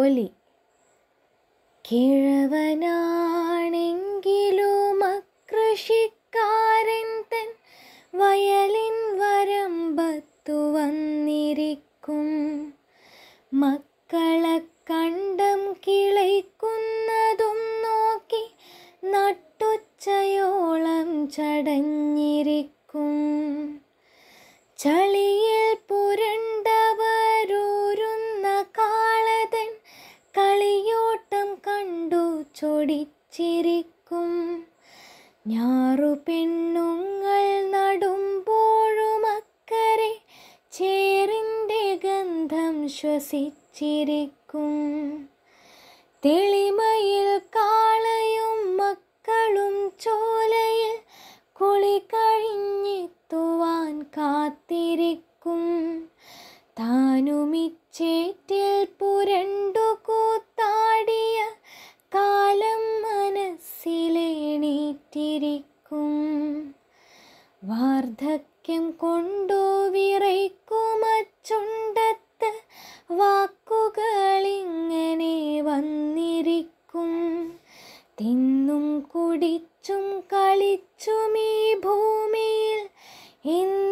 ഒലി കിഴവനാണെങ്കിലും അകൃഷിക്കാരൻ തൻ വയലിൻ വരമ്പത്തു വന്നിരിക്കും മക്കളെ കണ്ടം കിളയ്ക്കുന്നതും നോക്കി നട്ടുച്ചയോളം ചടഞ്ഞിരിക്കും ചളി ഓടിച്ചിരിക്കും ഞാറു പെണ്ണുങ്ങൾ നടുമ്പോഴും അക്കരെ ചേറിൻ്റെ ഗന്ധം ശ്വസിച്ചിരിക്കും തെളിമയിൽ കാളയും മക്കളും ചോലയിൽ കുളി കഴിഞ്ഞെത്തുവാൻ കാത്തിരിക്കും താനുമിച്ചേറ്റിൽ കാത്തിരിക്കും വാർദ്ധക്യം കൊണ്ടു വിറയ്ക്കുമച്ചുണ്ടത്ത് വാക്കുകളിങ്ങനെ വന്നിരിക്കും തിന്നും കുടിച്ചും കളിച്ചും ഈ ഭൂമിയിൽ ഇന്ന്